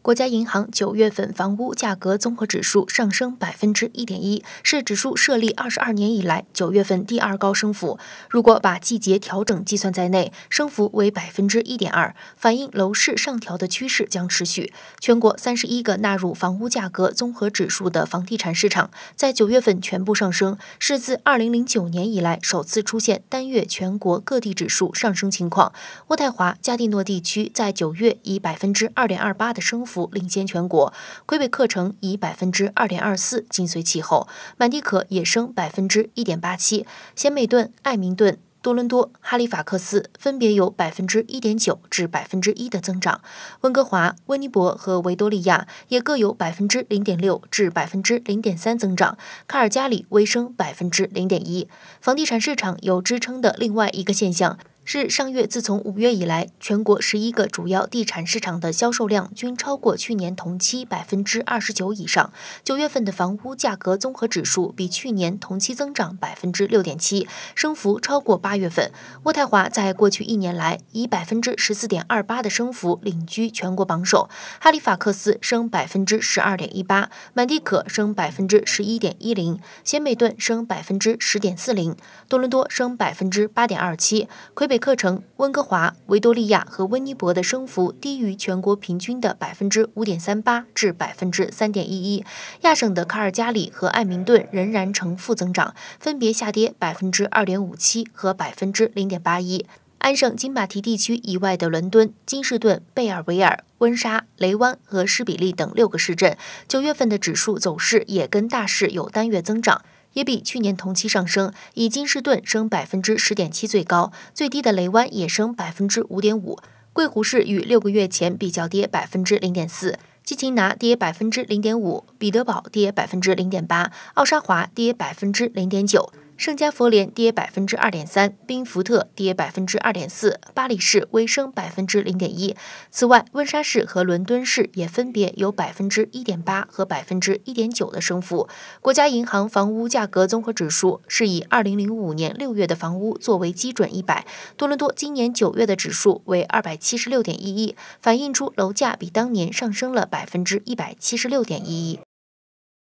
国家银行九月份房屋价格综合指数上升百分之一点一，是指数设立二十二年以来九月份第二高升幅。如果把季节调整计算在内，升幅为百分之一点二，反映楼市上调的趋势将持续。全国三十一个纳入房屋价格综合指数的房地产市场在九月份全部上升，是自二零零九年以来首次出现单月全国各地指数上升情况。渥太华嘉定诺地区在九月以百分之二点二八的升。服领先全国，魁北克城以百分之二点二四紧随其后，满地可也升百分之一点八七，仙美顿、艾明顿、多伦多、哈利法克斯分别有百分之一点九至百分之一的增长，温哥华、温尼伯和维多利亚也各有百分之零点六至百分之零点三增长，卡尔加里微升百分之零点一。房地产市场有支撑的另外一个现象。是上月自从五月以来，全国十一个主要地产市场的销售量均超过去年同期百分之二十九以上。九月份的房屋价格综合指数比去年同期增长百分之六点七，升幅超过八月份。渥太华在过去一年来以百分之十四点二八的升幅领居全国榜首，哈利法克斯升百分之十二点一八，满地可升百分之十一点一零，鲜美顿升百分之十点四零，多伦多升百分之八点二七，魁北。课程，温哥华、维多利亚和温尼伯的升幅低于全国平均的百分之五点三八至百分之三点一一。亚省的卡尔加里和艾明顿仍然呈负增长，分别下跌百分之二点五七和百分之零点八一。安省金马提地区以外的伦敦、金士顿、贝尔维尔、温莎、雷湾和施比利等六个市镇，九月份的指数走势也跟大市有单月增长。也比去年同期上升，以金士顿升百分之十点七最高，最低的雷湾也升百分之五点五。贵湖市与六个月前比较跌百分之零点四，基奇拿跌百分之零点五，彼得堡跌百分之零点八，奥沙华跌百分之零点九。圣加佛联跌百分之二点三，宾福特跌百分之二点四，巴黎市微升百分之零点一。此外，温莎市和伦敦市也分别有百分之一点八和百分之一点九的升幅。国家银行房屋价格综合指数是以二零零五年六月的房屋作为基准一百，多伦多今年九月的指数为二百七十六点一一，反映出楼价比当年上升了百分之一百七十六点一一。